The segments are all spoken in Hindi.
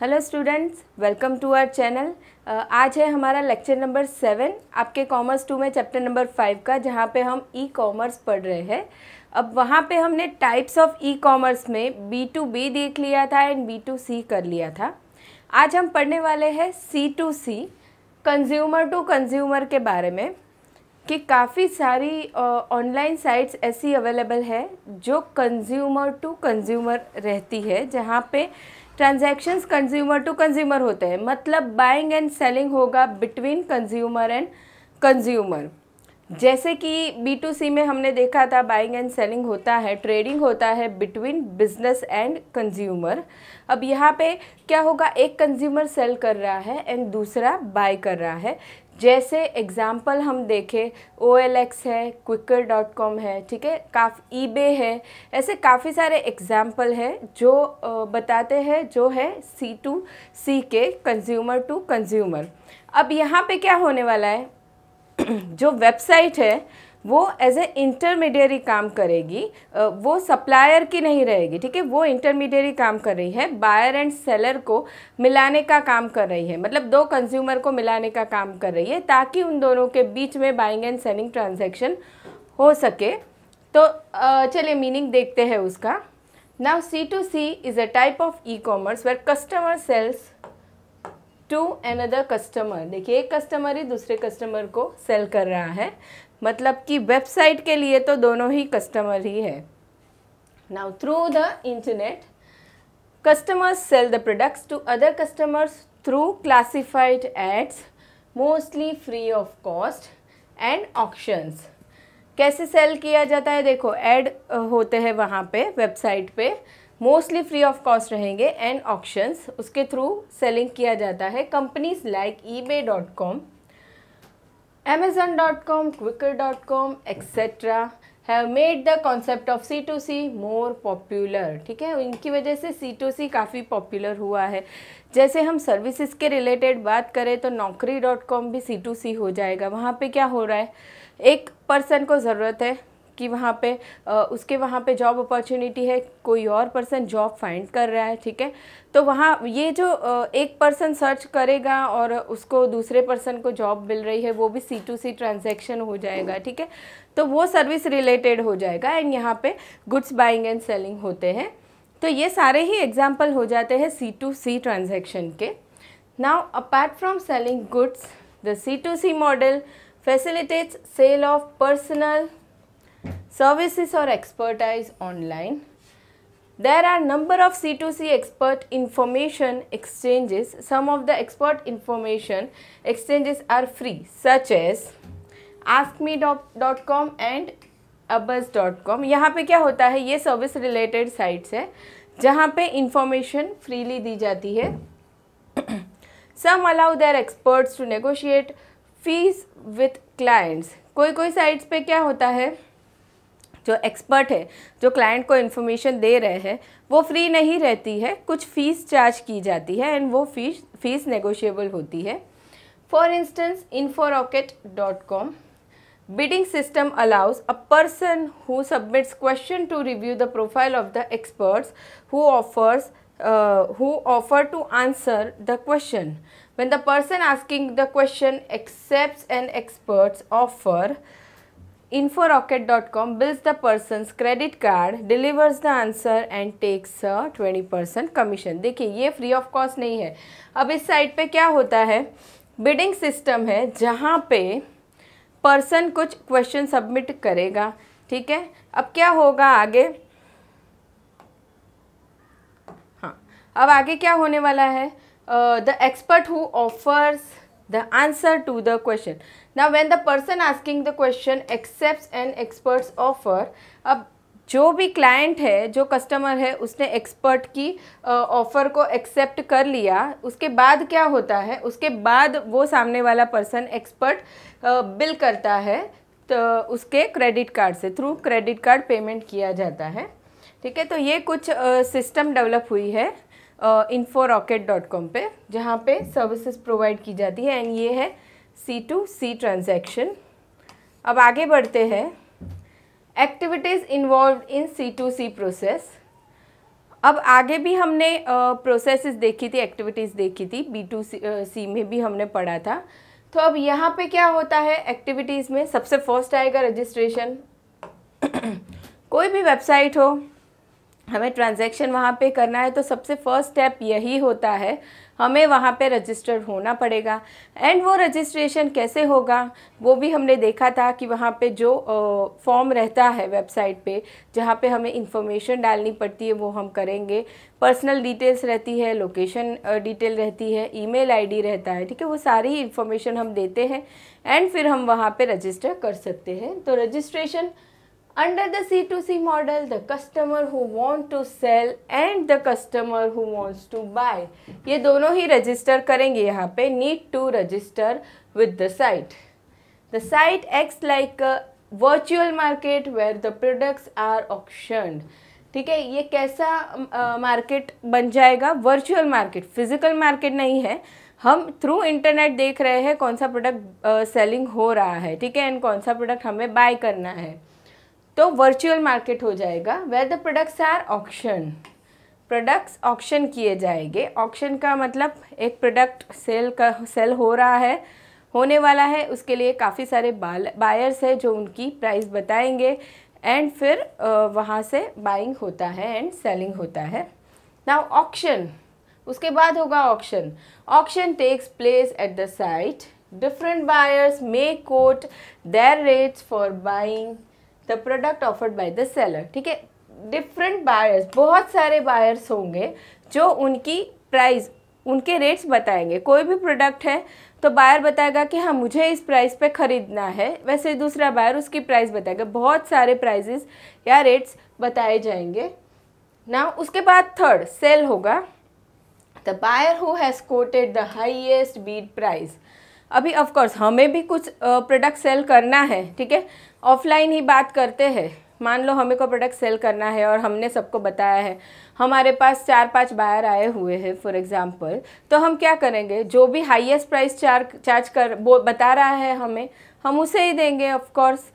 Hello students welcome to our channel आज है हमारा लेक्चर नंबर सेवन आपके कॉमर्स टू में चैप्टर नंबर फाइव का जहाँ पे हम ई कॉमर्स पढ़ रहे हैं अब वहाँ पे हमने टाइप्स ऑफ ई कॉमर्स में बी टू बी देख लिया था एंड बी टू सी कर लिया था आज हम पढ़ने वाले हैं C to C consumer to consumer के बारे में कि काफ़ी सारी ऑनलाइन uh, साइट्स ऐसी अवेलेबल है जो कंज्यूमर टू कंज्यूमर रहती है जहाँ पे ट्रांजेक्शन्स कंज्यूमर टू कंज्यूमर होते हैं मतलब बाइंग एंड सेलिंग होगा बिटवीन कंज्यूमर एंड कंज्यूमर जैसे कि बी टू सी में हमने देखा था बाइंग एंड सेलिंग होता है ट्रेडिंग होता है बिटवीन बिजनेस एंड कंज्यूमर अब यहाँ पे क्या होगा एक कंज्यूमर सेल कर रहा है एंड दूसरा बाय कर रहा है जैसे एग्ज़ाम्पल हम देखें ओ एल एक्स है क्विकर डॉट कॉम है ठीक है काफ ई बे है ऐसे काफ़ी सारे एग्ज़ाम्पल हैं जो बताते हैं जो है सी टू सी के कंज्यूमर टू कंज्यूमर अब यहाँ पे क्या होने वाला है जो वेबसाइट है वो एज ए इंटरमीडियरी काम करेगी वो सप्लायर की नहीं रहेगी ठीक है वो इंटरमीडियरी काम कर रही है बायर एंड सेलर को मिलाने का काम कर रही है मतलब दो कंज्यूमर को मिलाने का काम कर रही है ताकि उन दोनों के बीच में बाइंग एंड सेलिंग ट्रांजेक्शन हो सके तो चलिए मीनिंग देखते हैं उसका now C C is a type of e commerce where customer sells to another customer देखिए एक कस्टमर ही दूसरे कस्टमर को सेल कर रहा है मतलब कि वेबसाइट के लिए तो दोनों ही कस्टमर ही है now through the internet customers sell the products to other customers through classified ads mostly free of cost and options कैसे सेल किया जाता है देखो एड होते हैं वहाँ पे वेबसाइट पे मोस्टली फ्री ऑफ कॉस्ट रहेंगे एंड ऑक्शंस उसके थ्रू सेलिंग किया जाता है companies like eBay dot com Amazon.com, Quicker.com, etc. Have made the concept of C to C more popular ठीक है इनकी वजह से सी टू सी काफ़ी पॉपुलर हुआ है जैसे हम सर्विसेज के रिलेटेड बात करें तो नौकरी डॉट कॉम भी सी टू सी हो जाएगा वहाँ पे क्या हो रहा है एक पर्सन को ज़रूरत है कि वहाँ पे उसके वहाँ पे जॉब अपॉर्चुनिटी है कोई और पर्सन जॉब फाइंड कर रहा है ठीक है तो वहाँ ये जो एक पर्सन सर्च करेगा और उसको दूसरे पर्सन को जॉब मिल रही है वो भी सी टू सी ट्रांजेक्शन हो जाएगा ठीक है तो वो सर्विस रिलेटेड हो जाएगा एंड यहाँ पे गुड्स बाइंग एंड सेलिंग होते हैं तो ये सारे ही एग्जाम्पल हो जाते हैं सी टू सी ट्रांजेक्शन के now apart from selling goods the C to C model facilitates sale of personal services or expertise online. There are number of C2C expert information exchanges. Some of the expert information exchanges are free such as askme.com and abuzz.com. यहाँ पे क्या होता है ये सर्विस रिलेटेड साइट्स है जहाँ पे इंफॉर्मेशन फ्रीली दी जाती है some allow their experts to negotiate fees with clients कोई कोई साइट्स पे क्या होता है जो एक्सपर्ट है जो क्लाइंट को इन्फॉर्मेशन दे रहे हैं वो फ्री नहीं रहती है कुछ फीस चार्ज की जाती है एंड वो फीस फीस नेगोशिएबल होती है for instance InfoRocket dot com bidding system allows a person who submits question to review the profile of the experts who offers who offer to answer the question when the person asking the question accept and experts offer InfoRocket.com bills the person's credit card, delivers the answer and takes a 20% commission. देखिए ये free of cost नहीं है अब इस साइट पे क्या होता है बिडिंग सिस्टम है जहाँ पे पर्सन कुछ क्वेश्चन सबमिट करेगा ठीक है अब क्या होगा आगे हाँ अब आगे क्या होने वाला है the expert who offers the answer to the question ना when the person asking the question accept an experts offer अब जो भी क्लाइंट है जो कस्टमर है उसने एक्सपर्ट की ऑफ़र को एक्सेप्ट कर लिया उसके बाद क्या होता है उसके बाद वो सामने वाला पर्सन एक्सपर्ट बिल करता है तो उसके क्रेडिट कार्ड से थ्रू क्रेडिट कार्ड पेमेंट किया जाता है ठीक है तो ये कुछ सिस्टम डेवलप हुई है इन्फो रॉकेट डॉट कॉम पर जहाँ पर सर्विसेज प्रोवाइड की जाती है एंड ये है सी टू सी ट्रांजेक्शन अब आगे बढ़ते हैं activities involve in C to C process अब आगे भी हमने प्रोसेसेस देखी थी एक्टिविटीज़ देखी थी बी टू सी में भी हमने पढ़ा था तो अब यहाँ पे क्या होता है एक्टिविटीज़ में सबसे फर्स्ट आएगा रजिस्ट्रेशन कोई भी वेबसाइट हो हमें ट्रांजेक्शन वहाँ पे करना है तो सबसे फर्स्ट स्टेप यही होता है हमें वहाँ पे रजिस्टर होना पड़ेगा एंड वो रजिस्ट्रेशन कैसे होगा वो भी हमने देखा था कि वहाँ पे जो फॉर्म रहता है वेबसाइट पे जहाँ पे हमें इंफॉर्मेशन डालनी पड़ती है वो हम करेंगे पर्सनल डिटेल्स रहती है लोकेशन डिटेल रहती है ईमेल आईडी रहता है ठीक है वो सारी इन्फॉर्मेशन हम देते हैं एंड फिर हम वहाँ पर रजिस्टर कर सकते हैं तो registration Under the C2C model, the customer who want to sell and the customer who wants to buy, ये दोनों ही register करेंगे यहाँ पे need to register with the site. The site acts like a virtual market where the products are auctioned. ठीक है ये कैसा मार्केट uh, बन जाएगा वर्चुअल मार्केट फिजिकल मार्केट नहीं है हम थ्रू इंटरनेट देख रहे हैं कौन सा प्रोडक्ट सेलिंग uh, हो रहा है ठीक है एंड कौन सा प्रोडक्ट हमें बाय करना है तो वर्चुअल मार्केट हो जाएगा where the products are auction products auction किए जाएंगे ऑक्शन का मतलब एक प्रोडक्ट सेल का सेल हो रहा है होने वाला है उसके लिए काफ़ी सारे बायर्स है जो उनकी प्राइस बताएंगे एंड फिर वहाँ से बाइंग होता है एंड सेलिंग होता है नाउ ऑक्शन उसके बाद होगा auction auction takes place at the site different buyers may quote their rates for buying the product offered by the seller ठीक है डिफरेंट बायर्स बहुत सारे बायर्स होंगे जो उनकी प्राइस उनके रेट्स बताएंगे कोई भी प्रोडक्ट है तो बायर बताएगा कि हाँ मुझे इस प्राइस पे ख़रीदना है वैसे दूसरा बायर उसकी प्राइस बताएगा बहुत सारे प्राइजेस या रेट्स बताए जाएंगे ना उसके बाद थर्ड सेल होगा the buyer who has quoted the highest bid price अभी ऑफकोर्स हमें भी कुछ प्रोडक्ट सेल करना है ठीक है ऑफलाइन ही बात करते हैं मान लो हमें को प्रोडक्ट सेल करना है और हमने सबको बताया है हमारे पास चार पांच बायर आए हुए हैं फॉर एग्जांपल तो हम क्या करेंगे जो भी हाईएस्ट प्राइस चार चार्ज कर वो बता रहा है हमें हम उसे ही देंगे ऑफ कोर्स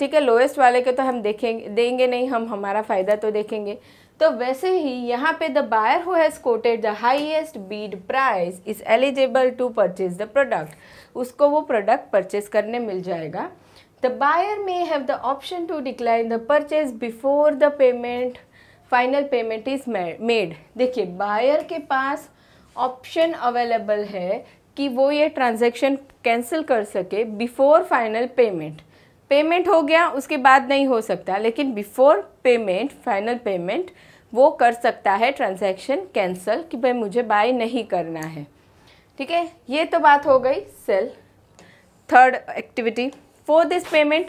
ठीक है लोएस्ट वाले के तो हम देखेंगे देंगे नहीं हम हमारा फ़ायदा तो देखेंगे तो वैसे ही यहाँ पे the buyer who has quoted the highest bid price is eligible to purchase the product उसको वो प्रोडक्ट परचेज करने मिल जाएगा The buyer may have the option to decline the purchase before the payment final payment is made देखिए buyer के पास option available है कि वो ये transaction cancel कर सके before final payment पेमेंट हो गया उसके बाद नहीं हो सकता लेकिन बिफोर पेमेंट फाइनल पेमेंट वो कर सकता है ट्रांजैक्शन कैंसिल कि भाई मुझे बाय नहीं करना है ठीक है ये तो बात हो गई sale third activity for this payment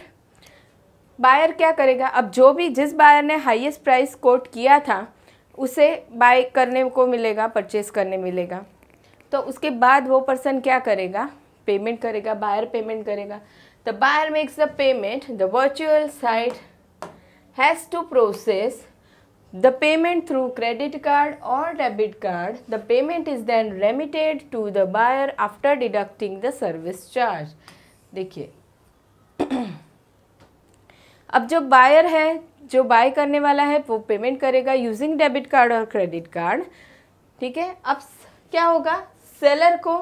buyer क्या करेगा अब जो भी जिस बायर ने हाईएस्ट प्राइस कोट किया था उसे बाय करने को मिलेगा परचेस करने मिलेगा तो उसके बाद वो पर्सन क्या करेगा पेमेंट करेगा बायर पेमेंट करेगा the buyer makes the payment the virtual site has to process the payment through credit card और debit card the payment is then remitted to the buyer after deducting the service charge देखिए अब जो बायर है जो बाय करने वाला है वो पेमेंट करेगा यूजिंग डेबिट कार्ड और क्रेडिट कार्ड ठीक है अब क्या होगा सेलर को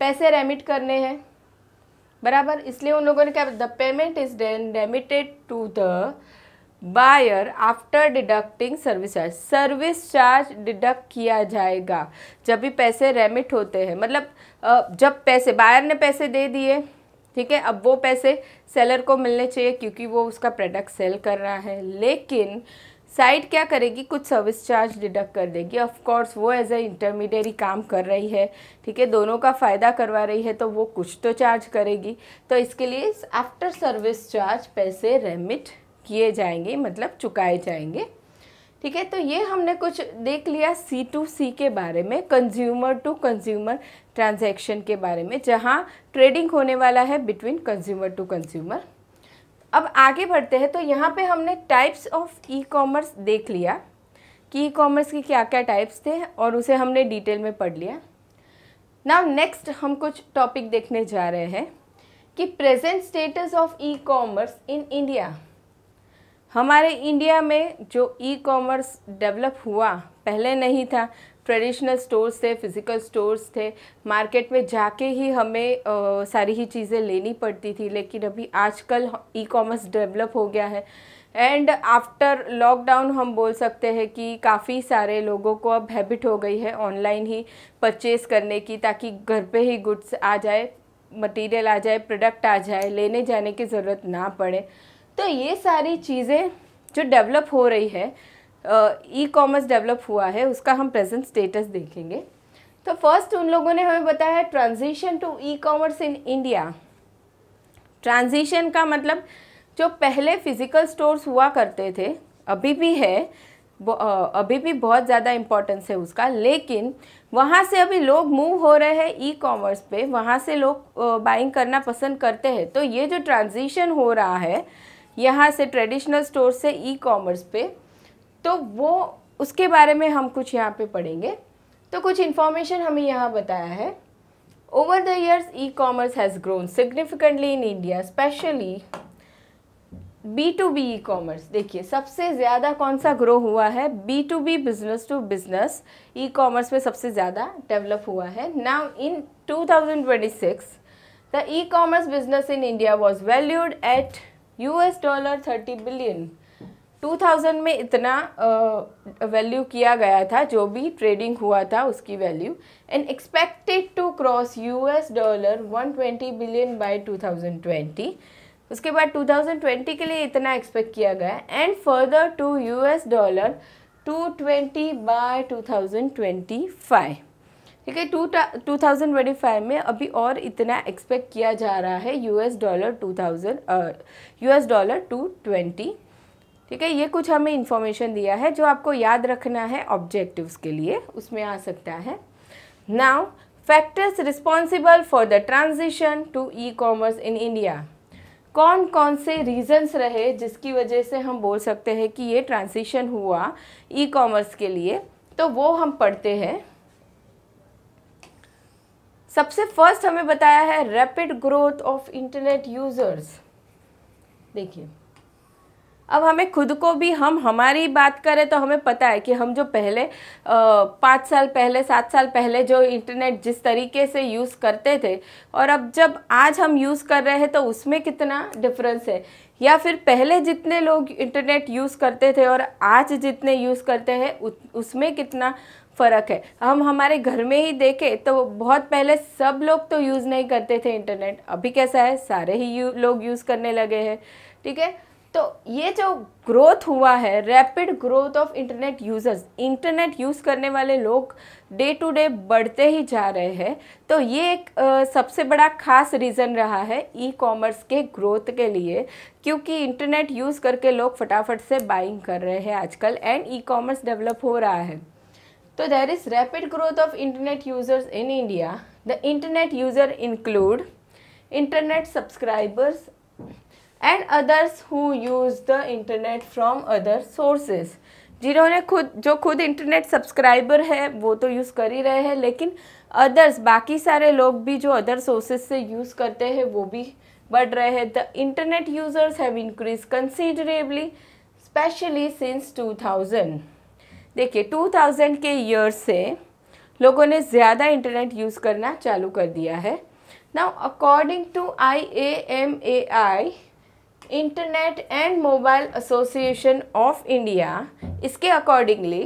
पैसे रेमिट करने हैं बराबर इसलिए उन लोगों ने क्या the payment is then remitted to the buyer after deducting service charge service charge deduct किया जाएगा जब भी पैसे रेमिट होते हैं मतलब जब पैसे बायर ने पैसे दे दिए ठीक है अब वो पैसे सेलर को मिलने चाहिए क्योंकि वो उसका प्रोडक्ट सेल कर रहा है लेकिन साइट क्या करेगी कुछ सर्विस चार्ज डिडक्ट कर देगी ऑफ कोर्स वो एज ए इंटरमीडियरी काम कर रही है ठीक है दोनों का फ़ायदा करवा रही है तो वो कुछ तो चार्ज करेगी तो इसके लिए आफ्टर सर्विस चार्ज पैसे रेमिट किए जाएंगे मतलब चुकाए जाएंगे ठीक है तो ये हमने कुछ देख लिया सी टू सी के बारे में कंज्यूमर टू कंज्यूमर ट्रांजैक्शन के बारे में जहाँ ट्रेडिंग होने वाला है बिटवीन कंज्यूमर टू कंज्यूमर अब आगे बढ़ते हैं तो यहाँ पे हमने टाइप्स ऑफ ई कॉमर्स देख लिया कि ई कॉमर्स के क्या क्या टाइप्स थे और उसे हमने डिटेल में पढ़ लिया नाउ नेक्स्ट हम कुछ टॉपिक देखने जा रहे हैं कि present status of e commerce in India हमारे इंडिया में जो ई कॉमर्स डेवलप हुआ पहले नहीं था ट्रेडिशनल स्टोर्स थे फिज़िकल स्टोर्स थे मार्केट में जाके ही हमें आ, सारी ही चीज़ें लेनी पड़ती थी लेकिन अभी आजकल ई कॉमर्स डेवलप हो गया है एंड आफ्टर लॉकडाउन हम बोल सकते हैं कि काफ़ी सारे लोगों को अब हैबिट हो गई है ऑनलाइन ही परचेस करने की ताकि घर पे ही गुड्स आ जाए मटेरियल आ जाए प्रोडक्ट आ जाए लेने जाने की ज़रूरत ना पड़े तो ये सारी चीज़ें जो डेवलप हो रही है ई कॉमर्स डेवलप हुआ है उसका हम प्रेजेंट स्टेटस देखेंगे तो फर्स्ट उन लोगों ने हमें बताया transition to e commerce in India transition का मतलब जो पहले फिजिकल स्टोर्स हुआ करते थे अभी भी है अभी भी बहुत ज़्यादा इम्पोर्टेंस है उसका लेकिन वहाँ से अभी लोग मूव हो रहे हैं ई कॉमर्स पे वहाँ से लोग बाइंग करना पसंद करते हैं तो ये जो ट्रांजिशन हो रहा है यहाँ से ट्रेडिशनल स्टोर से ई कॉमर्स पे तो वो उसके बारे में हम कुछ यहाँ पे पढ़ेंगे तो कुछ इन्फॉर्मेशन हमें यहाँ बताया है over the years e commerce has grown significantly in India especially B to B e commerce देखिए सबसे ज़्यादा कौन सा ग्रो हुआ है B to B business to business e commerce में सबसे ज़्यादा डेवलप हुआ है now in 2026 the e commerce business in India was valued at U S dollar thirty billion 2000 में इतना वैल्यू uh, किया गया था जो भी ट्रेडिंग हुआ था उसकी value and expected to cross US dollar 120 billion by 2020 उसके बाद 2020 के लिए इतना एक्सपेक्ट किया गया and further to US dollar 220 by 2025 ठीक है two two thousand twenty five में अभी और इतना एक्सपेक्ट किया जा रहा है US dollar two thousand US dollar two twenty ठीक है ये कुछ हमें इन्फॉर्मेशन दिया है जो आपको याद रखना है ऑब्जेक्टिव्स के लिए उसमें आ सकता है now factors responsible for the transition to e commerce in India कौन कौन से रीजंस रहे जिसकी वजह से हम बोल सकते हैं कि ये ट्रांजिशन हुआ ई कॉमर्स के लिए तो वो हम पढ़ते हैं सबसे फर्स्ट हमें बताया है rapid growth of internet users देखिए अब हमें खुद को भी हम हमारी बात करें तो हमें पता है कि हम जो पहले पाँच साल पहले सात साल पहले जो इंटरनेट जिस तरीके से यूज़ करते थे और अब जब आज हम यूज़ कर रहे हैं तो उसमें कितना डिफरेंस है या फिर पहले जितने लोग इंटरनेट यूज़ करते थे और आज जितने यूज़ करते हैं उसमें कितना फ़र्क है हम हमारे घर में ही देखें तो बहुत पहले सब लोग तो यूज़ नहीं करते थे इंटरनेट अभी कैसा है सारे ही यू, लोग यूज़ करने लगे हैं ठीक है तो ये जो ग्रोथ हुआ है rapid growth of internet users internet use करने वाले लोग डे टू डे बढ़ते ही जा रहे हैं तो ये एक आ, सबसे बड़ा खास रीज़न रहा है ई कॉमर्स के ग्रोथ के लिए क्योंकि इंटरनेट यूज़ करके लोग फटाफट से बाइंग कर रहे हैं आजकल एंड ई कॉमर्स डेवलप हो रहा है तो there is rapid growth of internet users in India the internet user include internet subscribers and others who use the internet from other sources जिन्होंने खुद जो खुद इंटरनेट सब्सक्राइबर है वो तो यूज़ कर ही रहे हैं लेकिन अदर्स बाकी सारे लोग भी जो अदर सोर्सेज से यूज़ करते हैं वो भी बढ़ रहे हैं the internet users have increase considerably especially since 2000 देखिए 2000 के ईयर से लोगों ने ज़्यादा इंटरनेट यूज़ करना चालू कर दिया है now according to I A M A I Internet and Mobile Association of India इसके accordingly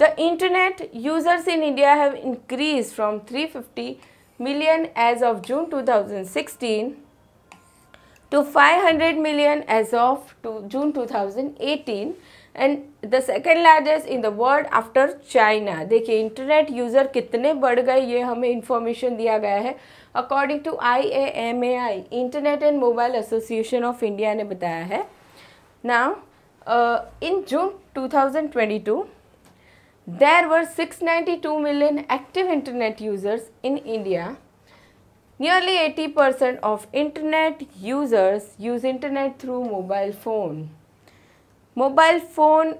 the internet users in India have increase from 350 million as of June 2016 to 500 million as of to June 2018 and the second largest in the world after China देखिए इंटरनेट यूज़र कितने बढ़ गए ये हमें इन्फॉर्मेशन दिया गया है according to I A M A I Internet and Mobile Association of India ने बताया है now in June 2022 there were 692 million active internet users in india nearly 80% of internet users use internet through mobile phone mobile phone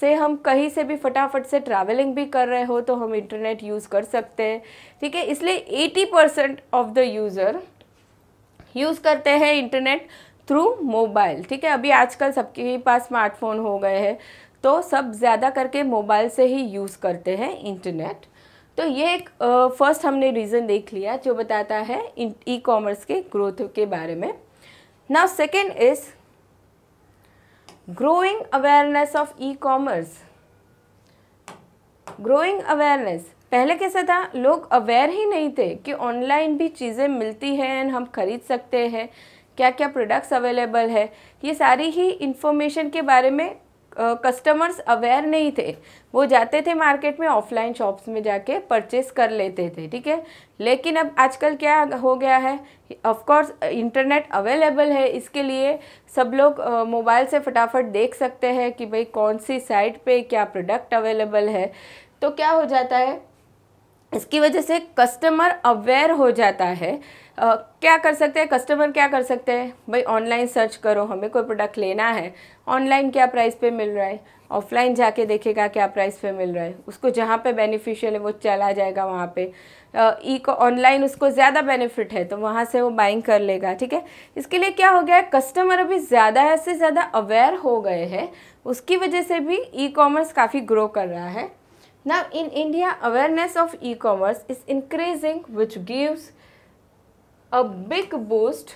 से हम कहीं से भी फटाफट से ट्रैवलिंग भी कर रहे हो तो हम इंटरनेट यूज़ कर सकते हैं ठीक है इसलिए 80 percent of the user use करते हैं इंटरनेट थ्रू मोबाइल ठीक है अभी आजकल सबके पास स्मार्टफोन हो गए हैं तो सब ज़्यादा करके मोबाइल से ही यूज़ करते हैं इंटरनेट तो ये एक फर्स्ट हमने रीज़न देख लिया जो बताता है ई कॉमर्स के ग्रोथ के बारे में now second is growing awareness of e commerce growing awareness पहले कैसा था लोग अवेयर ही नहीं थे कि ऑनलाइन भी चीज़ें मिलती हैं एंड हम खरीद सकते हैं क्या क्या प्रोडक्ट्स अवेलेबल है ये सारी ही इन्फॉर्मेशन के बारे में कस्टमर्स अवेयर नहीं थे वो जाते थे मार्केट में ऑफलाइन शॉप्स में जाके परचेस कर लेते थे ठीक है लेकिन अब आजकल क्या हो गया है ऑफकोर्स इंटरनेट अवेलेबल है इसके लिए सब लोग मोबाइल से फटाफट देख सकते हैं कि भाई कौन सी साइट पे क्या प्रोडक्ट अवेलेबल है तो क्या हो जाता है इसकी वजह से कस्टमर अवेयर हो जाता है Uh, क्या कर सकते हैं कस्टमर क्या कर सकते हैं भाई ऑनलाइन सर्च करो हमें कोई प्रोडक्ट लेना है ऑनलाइन क्या प्राइस पे मिल रहा है ऑफलाइन जाके देखेगा क्या प्राइस पे मिल रहा है उसको जहाँ पे बेनिफिशियल है वो चला जाएगा वहाँ पे ई को ऑनलाइन उसको ज़्यादा बेनिफिट है तो वहाँ से वो बाइंग कर लेगा ठीक है इसके लिए क्या हो गया है कस्टमर अभी ज़्यादा से ज़्यादा अवेयर हो गए हैं उसकी वजह से भी ई कॉमर्स काफ़ी ग्रो कर रहा है Now in India, awareness of e-commerce is increasing which gives a big boost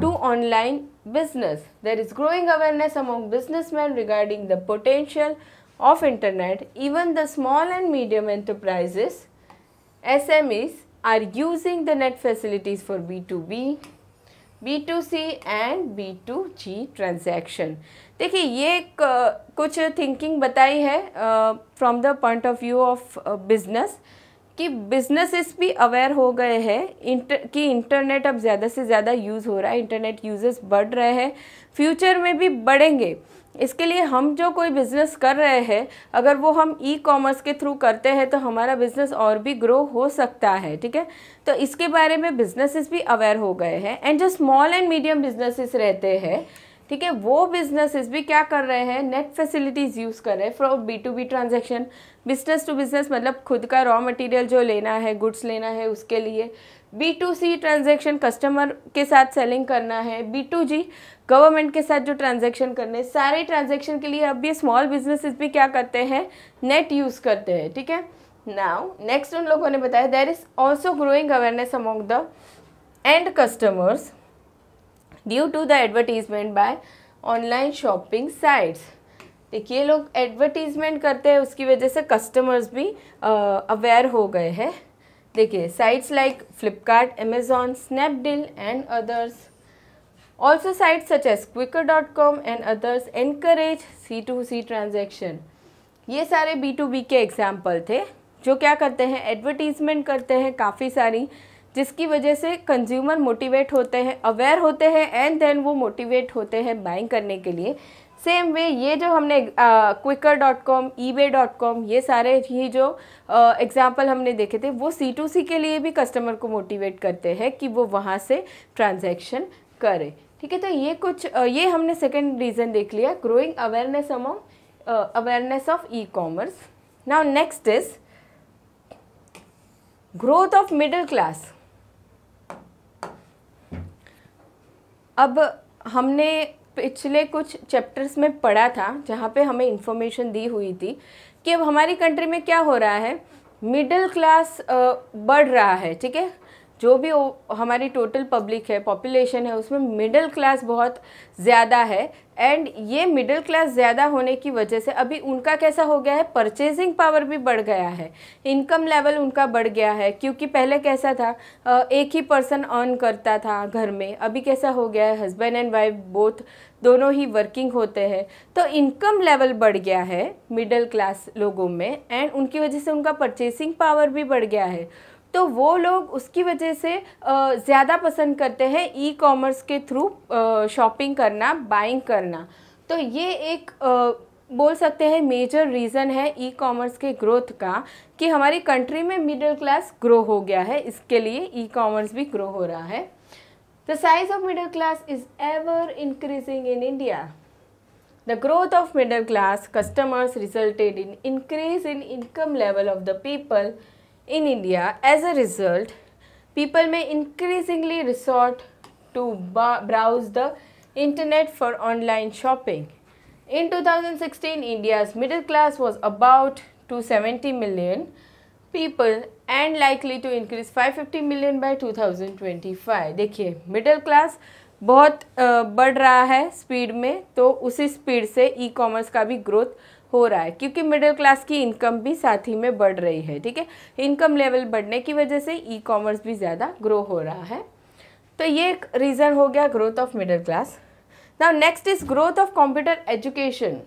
to online business. There is growing awareness among businessmen regarding the potential of internet. Even the small and medium enterprises, SMEs are using the net facilities for B2B, B2C and B2G transaction. देखिए ये एक, कुछ थिंकिंग बताई है from the point of view of business कि बिजनेसेस भी अवेयर हो गए हैं इंटर कि इंटरनेट अब ज़्यादा से ज़्यादा यूज़ हो रहा है इंटरनेट यूजर्स बढ़ रहे हैं फ्यूचर में भी बढ़ेंगे इसके लिए हम जो कोई बिज़नेस कर रहे हैं अगर वो हम ई कॉमर्स के थ्रू करते हैं तो हमारा बिज़नेस और भी ग्रो हो सकता है ठीक है तो इसके बारे में बिजनेसेस भी अवेयर हो गए हैं एंड जो स्मॉल एंड मीडियम बिजनेसेस रहते हैं ठीक है वो बिजनेसेस भी क्या कर रहे हैं नेट फैसिलिटीज़ यूज़ कर रहे हैं from B to B transaction business to business मतलब खुद का रॉ मटेरियल जो लेना है गुड्स लेना है उसके लिए B to C transaction customer के साथ सेलिंग करना है बी टू जी गवर्नमेंट के साथ जो ट्रांजेक्शन करने सारे ट्रांजेक्शन के लिए अब ये स्मॉल बिजनेसेस भी क्या करते हैं नेट यूज़ करते हैं ठीक है नाउ नेक्स्ट उन लोगों ने बताया there is also growing awareness among the end customers due to the advertisement by online shopping sites देखिए लोग एडवर्टीजमेंट करते हैं उसकी वजह से कस्टमर्स भी अवेयर हो गए हैं देखिए sites like Flipkart Amazon Snapdeal and others also Quikr dot com and others encourage C to C transaction ये सारे बी टू बी के एग्जाम्पल थे जो क्या करते हैं एडवर्टीजमेंट करते हैं काफ़ी सारी जिसकी वजह से कंज्यूमर मोटिवेट होते हैं अवेयर होते हैं एंड देन वो मोटिवेट होते हैं बाइंग करने के लिए सेम वे ये जो हमने Quikr dot com eBay dot com ये सारे ही जो एग्ज़ाम्पल हमने देखे थे वो सी टू सी के लिए भी कस्टमर को मोटिवेट करते हैं कि वो वहाँ से ट्रांजेक्शन करें ठीक है तो ये कुछ uh, ये हमने सेकेंड रीज़न देख लिया growing awareness among awareness of e commerce now next is growth of middle class अब हमने पिछले कुछ चैप्टर्स में पढ़ा था जहाँ पे हमें इन्फॉर्मेशन दी हुई थी कि अब हमारी कंट्री में क्या हो रहा है मिडिल क्लास बढ़ रहा है ठीक है जो भी हमारी टोटल पब्लिक है पॉपुलेशन है उसमें मिडिल क्लास बहुत ज़्यादा है एंड ये मिडिल क्लास ज़्यादा होने की वजह से अभी उनका कैसा हो गया है परचेजिंग पावर भी बढ़ गया है इनकम लेवल उनका बढ़ गया है क्योंकि पहले कैसा था एक ही पर्सन अर्न करता था घर में अभी कैसा हो गया है हस्बैंड एंड वाइफ बोथ दोनों ही वर्किंग होते हैं तो इनकम लेवल बढ़ गया है मिडिल क्लास लोगों में एंड उनकी वजह से उनका परचेसिंग पावर भी बढ़ गया है तो वो लोग उसकी वजह से ज़्यादा पसंद करते हैं ई कॉमर्स के थ्रू शॉपिंग करना बाइंग करना तो ये एक बोल सकते हैं मेजर रीज़न है ई कॉमर्स के ग्रोथ का कि हमारी कंट्री में मिडिल क्लास ग्रो हो गया है इसके लिए ई कॉमर्स भी ग्रो हो रहा है the size of middle class is ever increasing in India the growth of middle class customers resulted in increase in income level of the people in India. As a result, people may increasingly resort to browse the internet for online shopping. In 2016, India's middle class was about 270 million people and likely to increase 550 million by 2025. देखिए मिडिल क्लास बहुत बढ़ रहा है स्पीड में तो उसी स्पीड से ई e कॉमर्स का भी ग्रोथ हो रहा है क्योंकि मिडिल क्लास की इनकम भी साथ ही में बढ़ रही है ठीक है इनकम लेवल बढ़ने की वजह से ई कॉमर्स भी ज़्यादा ग्रो हो रहा है तो ये एक रीज़न हो गया growth of middle class now next is growth of computer education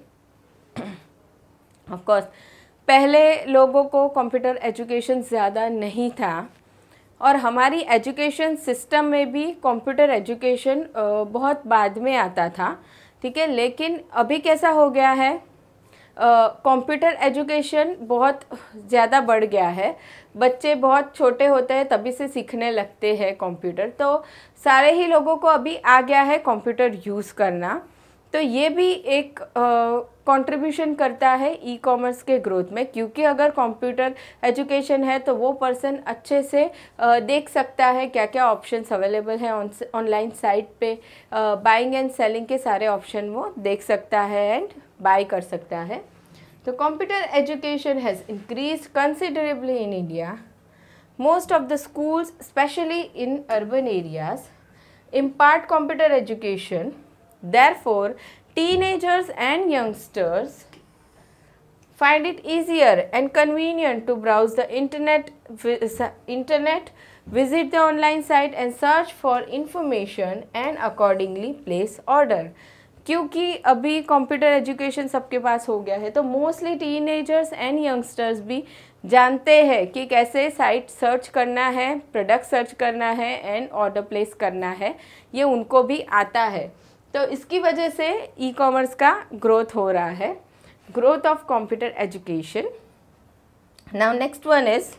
of course पहले लोगों को कंप्यूटर एजुकेशन ज़्यादा नहीं था और हमारी एजुकेशन सिस्टम में भी कंप्यूटर एजुकेशन बहुत बाद में आता था ठीक है लेकिन अभी कैसा हो गया है कंप्यूटर uh, एजुकेशन बहुत ज़्यादा बढ़ गया है बच्चे बहुत छोटे होते हैं तभी से सीखने लगते हैं कंप्यूटर तो सारे ही लोगों को अभी आ गया है कंप्यूटर यूज़ करना तो ये भी एक कंट्रीब्यूशन uh, करता है ई कॉमर्स के ग्रोथ में क्योंकि अगर कंप्यूटर एजुकेशन है तो वो पर्सन अच्छे से uh, देख सकता है क्या क्या ऑप्शंस अवेलेबल हैं ऑनलाइन साइट पे बाइंग एंड सेलिंग के सारे ऑप्शन वो देख सकता है एंड बाय कर सकता है तो computer education has increase considerably in India most of the schools especially in urban areas impart computer education therefore agers and youngsters find it easier and convenient to browse the internet internet visit the online site and search for information and accordingly place order क्योंकि अभी कंप्यूटर एजुकेशन सबके पास हो गया है तो मोस्टली एजर्स एंड यंगस्टर्स भी जानते हैं कि कैसे साइट सर्च करना है प्रोडक्ट सर्च करना है एंड ऑर्डर प्लेस करना है ये उनको भी आता है तो इसकी वजह से ई कॉमर्स का ग्रोथ हो रहा है growth of computer education now next one is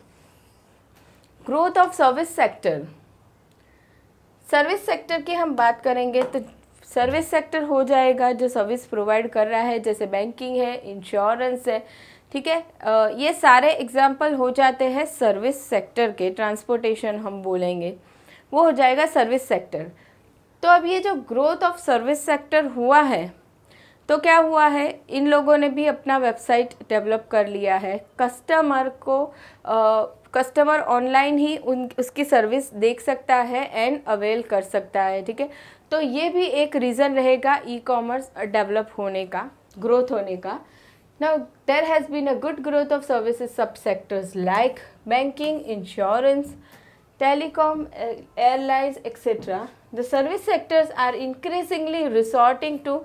growth of service sector service sector की हम बात करेंगे तो सर्विस सेक्टर हो जाएगा जो सर्विस प्रोवाइड कर रहा है जैसे बैंकिंग है इंश्योरेंस है ठीक है ये सारे एग्जाम्पल हो जाते हैं सर्विस सेक्टर के ट्रांसपोर्टेशन हम बोलेंगे वो हो जाएगा सर्विस सेक्टर तो अब ये जो ग्रोथ ऑफ सर्विस सेक्टर हुआ है तो क्या हुआ है इन लोगों ने भी अपना वेबसाइट डेवलप कर लिया है कस्टमर को कस्टमर ऑनलाइन ही उन उसकी सर्विस देख सकता है एंड अवेल कर सकता है ठीक है तो ये भी एक रीज़न रहेगा ई कॉमर्स डेवलप होने का ग्रोथ होने का now there has been a good growth of services sub sectors like banking insurance telecom airlines etcetera the service sectors are increasingly resorting to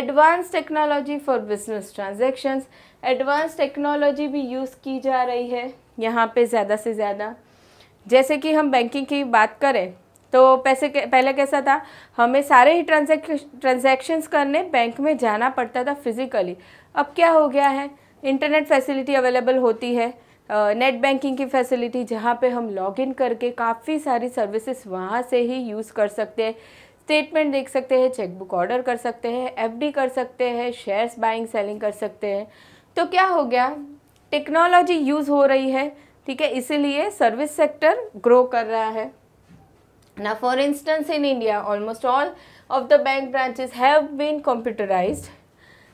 advance technology for business transactions advance technology भी यूज़ की जा रही है यहाँ पर ज़्यादा से ज़्यादा जैसे कि हम बैंकिंग की बात करें तो पैसे पहले कैसा था हमें सारे ही ट्रांजेक्शन्स करने बैंक में जाना पड़ता था फिज़िकली अब क्या हो गया है इंटरनेट फैसिलिटी अवेलेबल होती है नेट uh, बैंकिंग की फैसिलिटी जहाँ पे हम लॉगिन करके काफ़ी सारी सर्विसेज वहाँ से ही यूज़ कर सकते हैं स्टेटमेंट देख सकते हैं चेकबुक ऑर्डर कर सकते हैं एफडी कर सकते हैं शेयर्स बाइंग सेलिंग कर सकते हैं तो क्या हो गया टेक्नोलॉजी यूज़ हो रही है ठीक है इसीलिए सर्विस सेक्टर ग्रो कर रहा है Now for instance in India almost all of the bank branches have been computerized.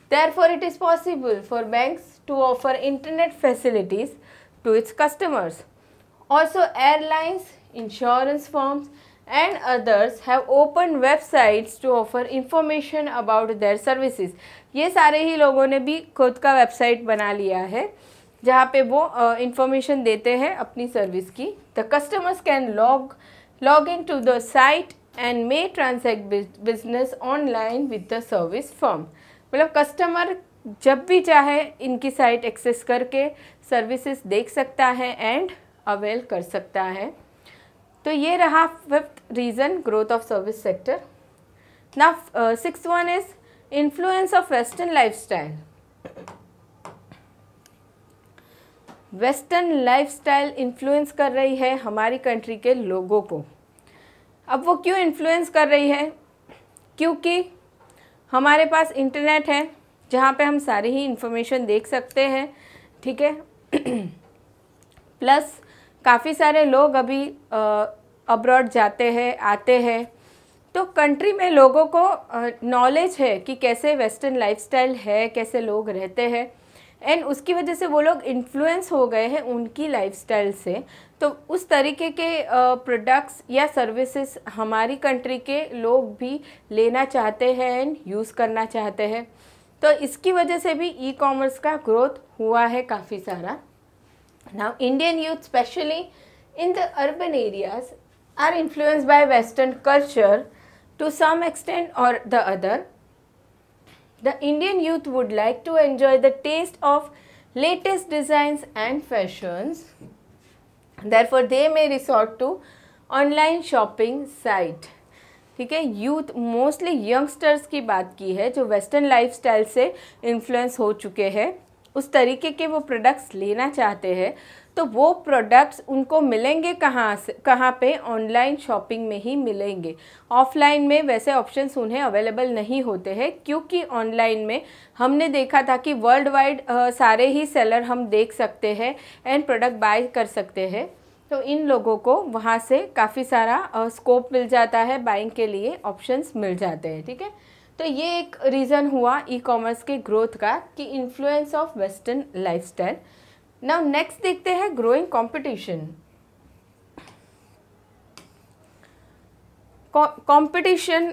Therefore it is possible for banks to offer internet facilities to its customers. Also airlines, insurance firms and others have opened websites to offer information about their services. ये सारे ही लोगों ने भी खुद का वेबसाइट बना लिया है जहाँ पे वो इंफॉर्मेशन देते हैं अपनी सर्विस की the customers can log log in to the site and may transact business online with the service firm मतलब कस्टमर जब भी चाहे इनकी साइट एक्सेस करके सर्विसेज देख सकता है एंड अवेल कर सकता है तो ये रहा fifth reason growth of service sector ना six one is influence of western lifestyle western lifestyle influence कर रही है हमारी कंट्री के लोगों को अब वो क्यों इन्फ्लुएंस कर रही है क्योंकि हमारे पास इंटरनेट है जहाँ पे हम सारी ही इन्फॉर्मेशन देख सकते हैं ठीक है प्लस काफ़ी सारे लोग अभी अब्रॉड जाते हैं आते हैं तो कंट्री में लोगों को नॉलेज है कि कैसे वेस्टर्न लाइफस्टाइल है कैसे लोग रहते हैं एंड उसकी वजह से वो लोग इन्फ्लुएंस हो गए हैं उनकी लाइफस्टाइल से तो उस तरीके के प्रोडक्ट्स या सर्विसेज हमारी कंट्री के लोग भी लेना चाहते हैं एंड यूज़ करना चाहते हैं तो इसकी वजह से भी ई कॉमर्स का ग्रोथ हुआ है काफ़ी सारा now Indian youth specially in the urban areas are influenced by western culture to some extent और the other The Indian youth would like to enjoy the taste of latest designs and fashions. Therefore, they may resort to online shopping site. ठीक है यूथ मोस्टली यंगस्टर्स की बात की है जो वेस्टर्न लाइफस्टाइल से इन्फ्लुएंस हो चुके हैं उस तरीके के वो प्रोडक्ट्स लेना चाहते हैं तो वो प्रोडक्ट्स उनको मिलेंगे कहाँ से कहाँ पे ऑनलाइन शॉपिंग में ही मिलेंगे ऑफलाइन में वैसे ऑप्शंस उन्हें अवेलेबल नहीं होते हैं क्योंकि ऑनलाइन में हमने देखा था कि वर्ल्ड वाइड सारे ही सेलर हम देख सकते हैं एंड प्रोडक्ट बाय कर सकते हैं तो इन लोगों को वहाँ से काफ़ी सारा स्कोप मिल जाता है बाइंग के लिए ऑप्शंस मिल जाते हैं ठीक है तो ये एक रीज़न हुआ ई कॉमर्स के ग्रोथ का कि influence of western lifestyle now next देखते हैं ग्रोइंग कंपटीशन कंपटीशन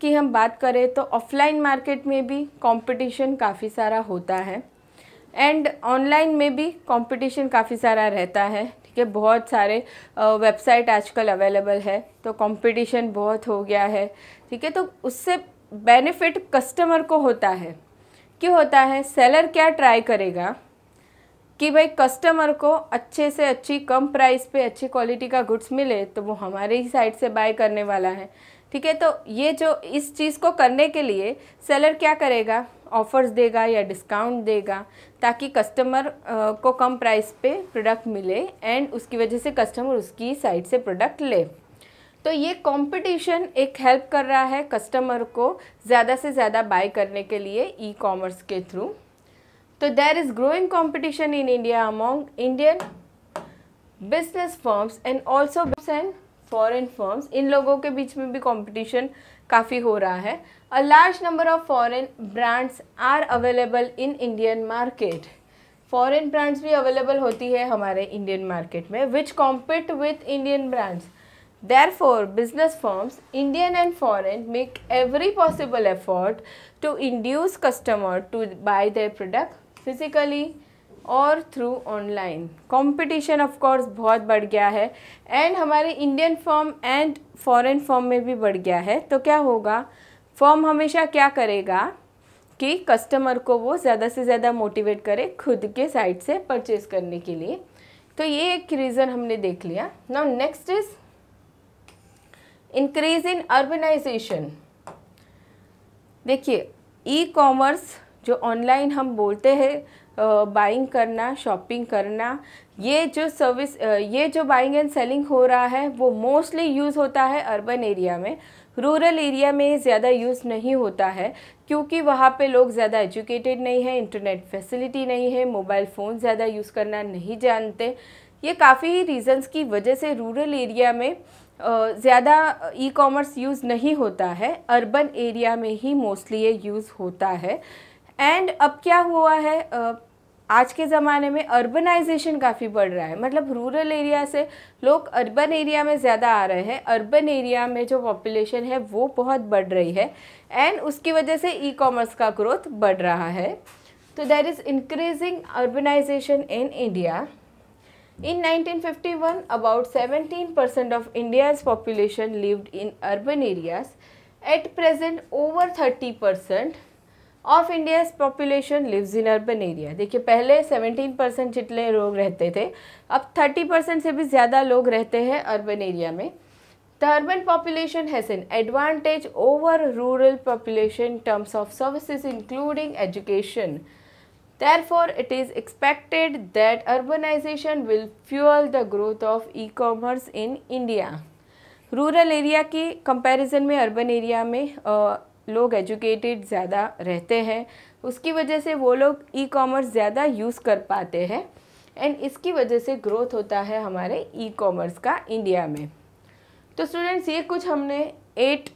की हम बात करें तो ऑफलाइन मार्केट में भी कंपटीशन काफ़ी सारा होता है एंड ऑनलाइन में भी कंपटीशन काफ़ी सारा रहता है ठीक है बहुत सारे वेबसाइट आजकल अवेलेबल है तो कंपटीशन बहुत हो गया है ठीक है तो उससे बेनिफिट कस्टमर को होता है क्यों होता है सेलर क्या ट्राई करेगा कि भाई कस्टमर को अच्छे से अच्छी कम प्राइस पे अच्छी क्वालिटी का गुड्स मिले तो वो हमारे ही साइड से बाय करने वाला है ठीक है तो ये जो इस चीज़ को करने के लिए सेलर क्या करेगा ऑफ़र्स देगा या डिस्काउंट देगा ताकि कस्टमर को कम प्राइस पे प्रोडक्ट मिले एंड उसकी वजह से कस्टमर उसकी साइड से प्रोडक्ट ले तो ये कंपटीशन एक हेल्प कर रहा है कस्टमर को ज़्यादा से ज़्यादा बाय करने के लिए ई कॉमर्स के through So there is growing competition in India among Indian business firms and also and foreign firms. In logo ke बीच में भी competition ho raha hai. A large number of foreign brands are available in Indian market. Foreign brands bhi available hoti hai hamare Indian market में which compete with Indian brands. Therefore, business firms, Indian and foreign, make every possible effort to induce customer to buy their product physically और through online competition of course बहुत बढ़ गया है एंड हमारे Indian firm and foreign firm में भी बढ़ गया है तो क्या होगा फॉर्म हमेशा क्या करेगा कि कस्टमर को वो ज़्यादा से ज़्यादा मोटिवेट करे खुद के साइट से परचेज करने के लिए तो ये एक रीज़न हमने देख लिया now next is increase in urbanization देखिए ई कॉमर्स जो ऑनलाइन हम बोलते हैं बाइंग करना शॉपिंग करना ये जो सर्विस ये जो बाइंग एंड सेलिंग हो रहा है वो मोस्टली यूज़ होता है अर्बन एरिया में रूरल एरिया में ज़्यादा यूज़ नहीं होता है क्योंकि वहाँ पे लोग ज़्यादा एजुकेटेड नहीं है इंटरनेट फैसिलिटी नहीं है मोबाइल फ़ोन ज़्यादा यूज़ करना नहीं जानते ये काफ़ी रीज़न्स की वजह से रूरल एरिया में ज़्यादा ई कॉमर्स यूज़ नहीं होता है अर्बन एरिया में ही मोस्टली ये यूज़ होता है एंड अब क्या हुआ है uh, आज के ज़माने में अर्बनाइजेशन काफ़ी बढ़ रहा है मतलब रूरल एरिया से लोग अर्बन एरिया में ज़्यादा आ रहे हैं अर्बन एरिया में जो पॉपुलेशन है वो बहुत बढ़ रही है एंड उसकी वजह से ई कॉमर्स का ग्रोथ बढ़ रहा है तो there is increasing urbanization in India In 1951, about 17% of India's population lived in urban areas. At present, over 30%. Of India's population lives in urban area देखिए पहले 17 परसेंट जितने लोग रहते थे अब 30 परसेंट से भी ज़्यादा लोग रहते हैं अर्बन एरिया में the urban population has an advantage over rural population terms of service including education therefore it is expected that urbanization will fuel the growth of e commerce in India rural area की कंपेरिजन में अर्बन एरिया में लोग एजुकेटेड ज़्यादा रहते हैं उसकी वजह से वो लोग ई कॉमर्स ज़्यादा यूज़ कर पाते हैं एंड इसकी वजह से ग्रोथ होता है हमारे ई कॉमर्स का इंडिया में तो स्टूडेंट्स ये कुछ हमने एट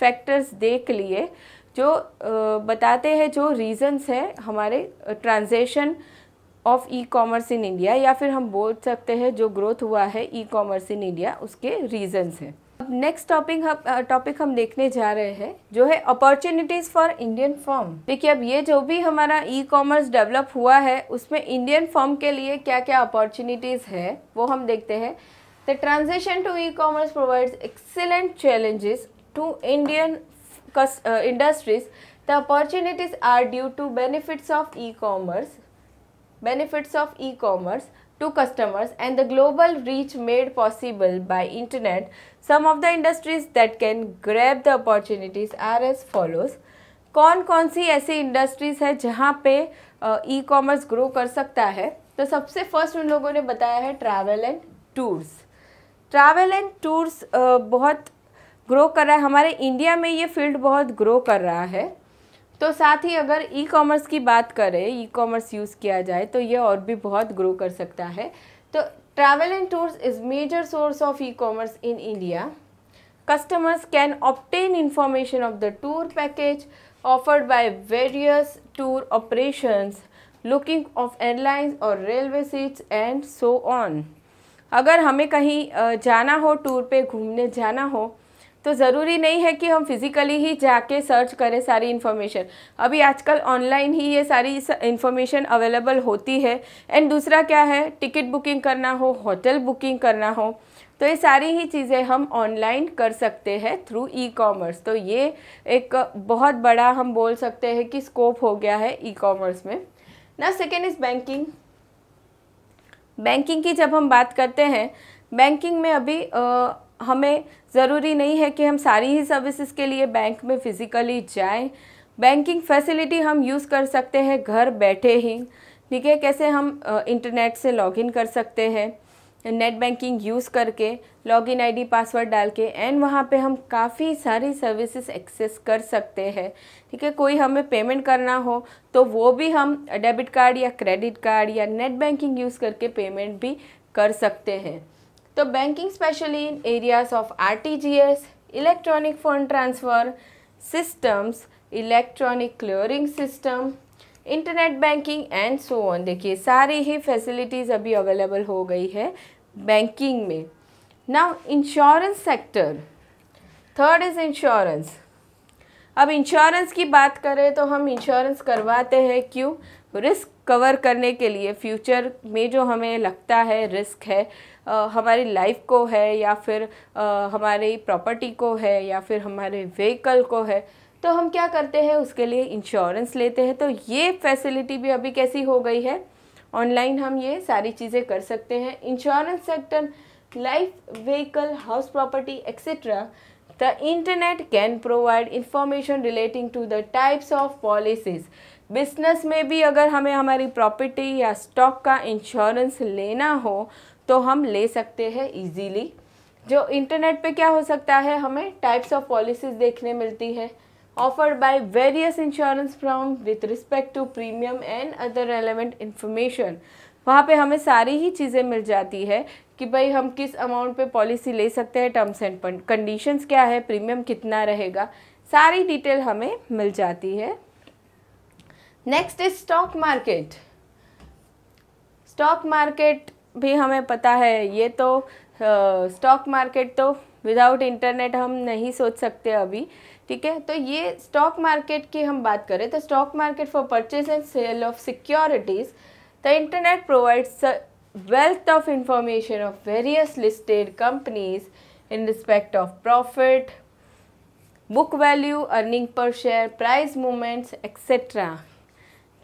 फैक्टर्स देख लिए जो बताते हैं जो रीज़न्स है हमारे transaction of e commerce in India या फिर हम बोल सकते हैं जो ग्रोथ हुआ है ई कॉमर्स इन इंडिया उसके रीज़न्स हैं अब नेक्स्ट टॉपिक हम टॉपिक हम देखने जा रहे हैं जो है अपॉर्चुनिटीज़ फॉर इंडियन फॉर्म देखिए अब ये जो भी हमारा ई कॉमर्स डेवलप हुआ है उसमें इंडियन फॉर्म के लिए क्या क्या अपॉर्चुनिटीज़ है वो हम देखते हैं the transaction to e commerce provides excellent challenges to Indian industries the opportunities are due to benefits of e commerce benefits of e commerce to customers and the global reach made possible by internet some of the industries that can grab the opportunities are as follows कौन कौन सी ऐसी इंडस्ट्रीज़ है जहाँ पे ई कॉमर्स ग्रो कर सकता है तो सबसे फर्स्ट उन लोगों ने बताया है travel and tours travel and tours बहुत ग्रो कर रहा है हमारे इंडिया में ये फील्ड बहुत ग्रो कर रहा है तो साथ ही अगर ई कॉमर्स की बात करें ई कॉमर्स यूज़ किया जाए तो ये और भी बहुत ग्रो कर सकता है तो travel and tours is major source of e commerce in India customers can obtain information of the tour package offered by various tour operations looking of airlines और railway seats and so on अगर हमें कहीं जाना हो टूर पे घूमने जाना हो तो ज़रूरी नहीं है कि हम फिज़िकली ही जाके सर्च करें सारी इन्फॉर्मेशन अभी आजकल ऑनलाइन ही ये सारी इन्फॉर्मेशन अवेलेबल होती है एंड दूसरा क्या है टिकट बुकिंग करना हो होटल बुकिंग करना हो तो ये सारी ही चीज़ें हम ऑनलाइन कर सकते हैं थ्रू ई कॉमर्स तो ये एक बहुत बड़ा हम बोल सकते हैं कि स्कोप हो गया है ई कॉमर्स में ना सेकेंड इज़ बैंकिंग बैंकिंग की जब हम बात करते हैं बैंकिंग में अभी आ, हमें ज़रूरी नहीं है कि हम सारी ही सर्विसेज के लिए बैंक में फ़िज़िकली जाएं बैंकिंग फैसिलिटी हम यूज़ कर सकते हैं घर बैठे ही ठीक है कैसे हम इंटरनेट से लॉगिन कर सकते हैं नेट बैंकिंग यूज़ करके लॉगिन आईडी पासवर्ड डाल के एंड वहाँ पे हम काफ़ी सारी सर्विसेज एक्सेस कर सकते हैं ठीक है कोई हमें पेमेंट करना हो तो वो भी हम डेबिट कार्ड या क्रेडिट कार्ड या नेट बैंकिंग यूज़ करके पेमेंट भी कर सकते हैं तो banking specially in areas of as electronic fund transfer systems electronic clearing system internet banking and so on देखिए सारी ही फैसिलिटीज़ अभी अवेलेबल हो गई है बैंकिंग में now insurance sector third is insurance अब इंश्योरेंस की बात करें तो हम इंश्योरेंस करवाते हैं क्यों रिस्क कवर करने के लिए फ्यूचर में जो हमें लगता है रिस्क है आ, हमारी लाइफ को है या फिर आ, हमारी प्रॉपर्टी को है या फिर हमारे व्हीकल को है तो हम क्या करते हैं उसके लिए इंश्योरेंस लेते हैं तो ये फैसिलिटी भी अभी कैसी हो गई है ऑनलाइन हम ये सारी चीज़ें कर सकते हैं insurance sector life vehicle house property etcetera the internet can provide information relating to the types of policies business में भी अगर हमें हमारी प्रॉपर्टी या स्टॉक का इंश्योरेंस लेना हो तो हम ले सकते हैं इजीली जो इंटरनेट पे क्या हो सकता है हमें टाइप्स ऑफ पॉलिसीज देखने मिलती है offered by various insurance from with respect to premium and other relevant information वहाँ पे हमें सारी ही चीज़ें मिल जाती है कि भाई हम किस अमाउंट पे पॉलिसी ले सकते हैं टर्म्स एंड कंडीशंस क्या है प्रीमियम कितना रहेगा सारी डिटेल हमें मिल जाती है next is stock market stock market भी हमें पता है ये तो स्टॉक uh, मार्केट तो विदाउट इंटरनेट हम नहीं सोच सकते अभी ठीक है तो ये स्टॉक मार्केट की हम बात करें तो stock market for purchase and sale of securities the internet provides wealth of information of various listed companies in respect of profit book value earning per share price movements etcetera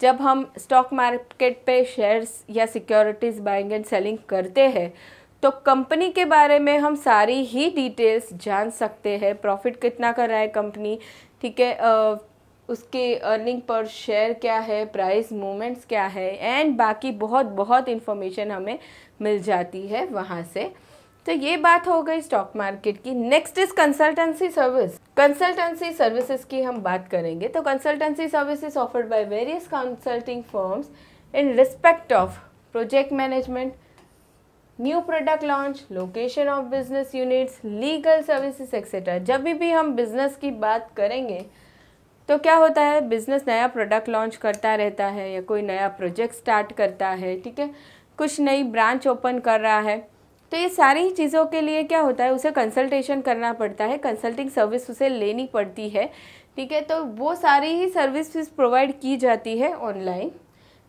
जब हम स्टॉक मार्केट पे शेयर्स या सिक्योरिटीज़ बाइंग एंड सेलिंग करते हैं तो कंपनी के बारे में हम सारी ही डिटेल्स जान सकते हैं प्रॉफिट कितना कर रहा है कंपनी ठीक है उसके अर्निंग पर शेयर क्या है प्राइस मूवमेंट्स क्या है एंड बाकी बहुत बहुत इन्फॉर्मेशन हमें मिल जाती है वहाँ से तो ये बात हो गई स्टॉक मार्केट की next is consultancy service consultancy services की हम बात करेंगे तो consultancy services offered by various consulting firms in respect of project management new product launch location of business units legal services etcetera जब भी हम बिजनेस की बात करेंगे तो क्या होता है बिजनेस नया प्रोडक्ट लॉन्च करता रहता है या कोई नया प्रोजेक्ट स्टार्ट करता है ठीक है कुछ नई ब्रांच ओपन कर रहा है तो ये सारी चीज़ों के लिए क्या होता है उसे कंसल्टेशन करना पड़ता है कंसल्टिंग सर्विस उसे लेनी पड़ती है ठीक है तो वो सारी ही सर्विस प्रोवाइड की जाती है online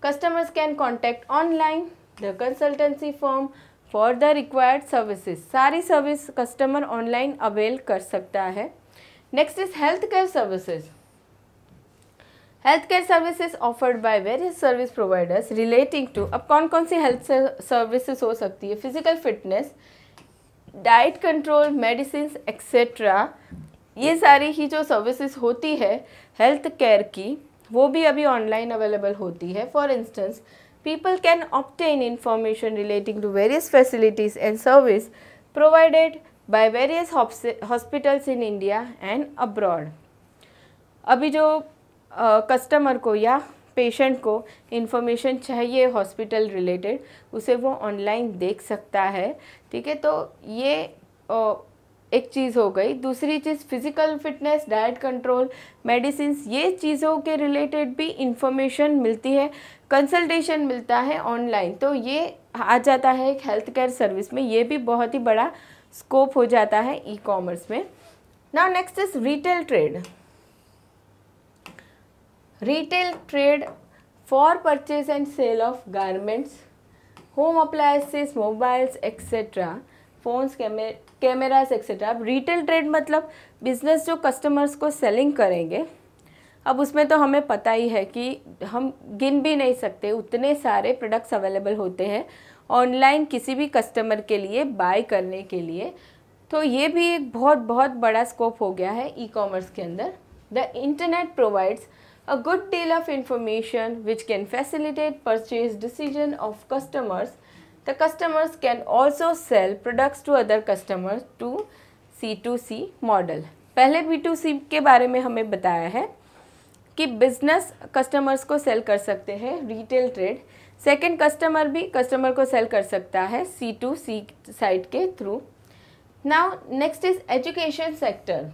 customers can contact online the consultancy firm for the required services सारी सर्विस कस्टमर ऑनलाइन अवेल कर सकता है next is health care services health care services offered by various service providers relating to अब कौन कौन सी हेल्थ सर्विसेज हो सकती है physical fitness diet control medicine etcetera ये सारी ही जो सर्विसेज होती है हेल्थ केयर की वो भी अभी ऑनलाइन अवेलेबल होती है for instance people can obtain information relating to various facilities and service provided by various hospitals in India and abroad अभी जो कस्टमर को या पेशेंट को इन्फॉर्मेशन चाहिए हॉस्पिटल रिलेटेड उसे वो ऑनलाइन देख सकता है ठीक है तो ये एक चीज़ हो गई दूसरी चीज़ physical fitness diet control medicine ये चीज़ों के रिलेटेड भी इंफॉर्मेशन मिलती है कंसल्टेशन मिलता है ऑनलाइन तो ये आ जाता है एक हेल्थ केयर सर्विस में ये भी बहुत ही बड़ा स्कोप हो जाता है ई कॉमर्स में now next is retail trade retail trade for purchase and sale of garments, home appliances, mobiles, etc. Phones cameras etcetera अब रिटेल ट्रेड मतलब बिजनेस जो कस्टमर्स को सेलिंग करेंगे अब उसमें तो हमें पता ही है कि हम गिन भी नहीं सकते उतने सारे प्रोडक्ट्स अवेलेबल होते हैं ऑनलाइन किसी भी कस्टमर के लिए बाय करने के लिए तो ये भी एक बहुत बहुत बड़ा स्कोप हो गया है ई कॉमर्स के अंदर the internet provides a good deal of information which can facilitate purchase decision of customers. The customers can also sell products to other customers to C2C model. पहले B2C के बारे में हमें बताया है कि बिजनेस कस्टमर्स को सेल कर सकते हैं रिटेल ट्रेड सेकंड कस्टमर भी कस्टमर को सेल कर सकता है सी टू सी साइट के through now next is education sector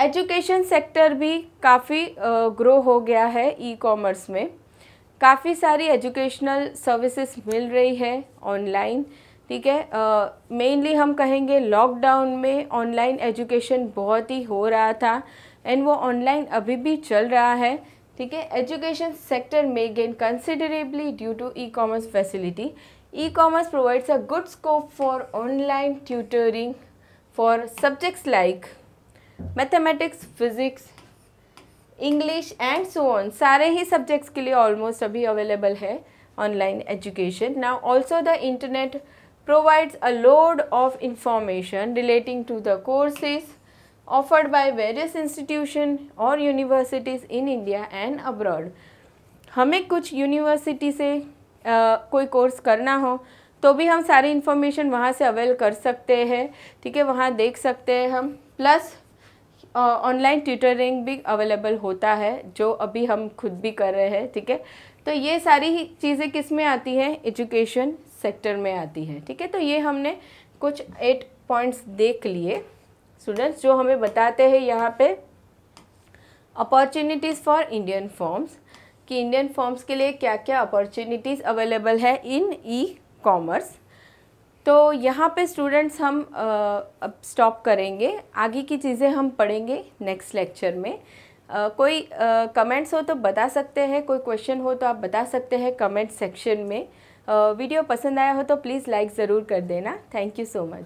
education sector भी काफ़ी ग्रो हो गया है ई कॉमर्स में काफ़ी सारी एजुकेशनल सर्विसेज मिल रही है ऑनलाइन ठीक है मेनली हम कहेंगे लॉकडाउन में ऑनलाइन एजुकेशन बहुत ही हो रहा था एंड वो ऑनलाइन अभी भी चल रहा है ठीक है एजुकेशन सेक्टर में gain considerably due to e commerce facility e commerce provides a good scope for online tutoring for subjects like mathematics physics English and so on सारे ही सब्जेक्ट्स के लिए ऑलमोस्ट अभी अवेलेबल है online education now also the internet provides a load of information relating to the courses offered by various institution और universities in India and abroad हमें कुछ यूनिवर्सिटी से uh, कोई कोर्स करना हो तो भी हम सारी इंफॉर्मेशन वहाँ से अवेल कर सकते हैं ठीक है वहाँ देख सकते हैं हम प्लस ऑनलाइन ट्यूटरिंग भी अवेलेबल होता है जो अभी हम खुद भी कर रहे हैं ठीक है तो ये सारी चीज़ें किस में आती हैं एजुकेशन सेक्टर में आती है ठीक है तो ये हमने कुछ एट पॉइंट्स देख लिए स्टूडेंट्स जो हमें बताते हैं यहाँ पे अपॉर्चुनिटीज़ फॉर इंडियन फॉर्म्स कि इंडियन फॉर्म्स के लिए क्या क्या अपॉर्चुनिटीज़ अवेलेबल है इन ई कॉमर्स तो यहाँ पे स्टूडेंट्स हम अब स्टॉप करेंगे आगे की चीज़ें हम पढ़ेंगे नेक्स्ट लेक्चर में Uh, कोई कमेंट्स uh, हो तो बता सकते हैं कोई क्वेश्चन हो तो आप बता सकते हैं कमेंट सेक्शन में uh, वीडियो पसंद आया हो तो प्लीज़ लाइक ज़रूर कर देना थैंक यू सो मच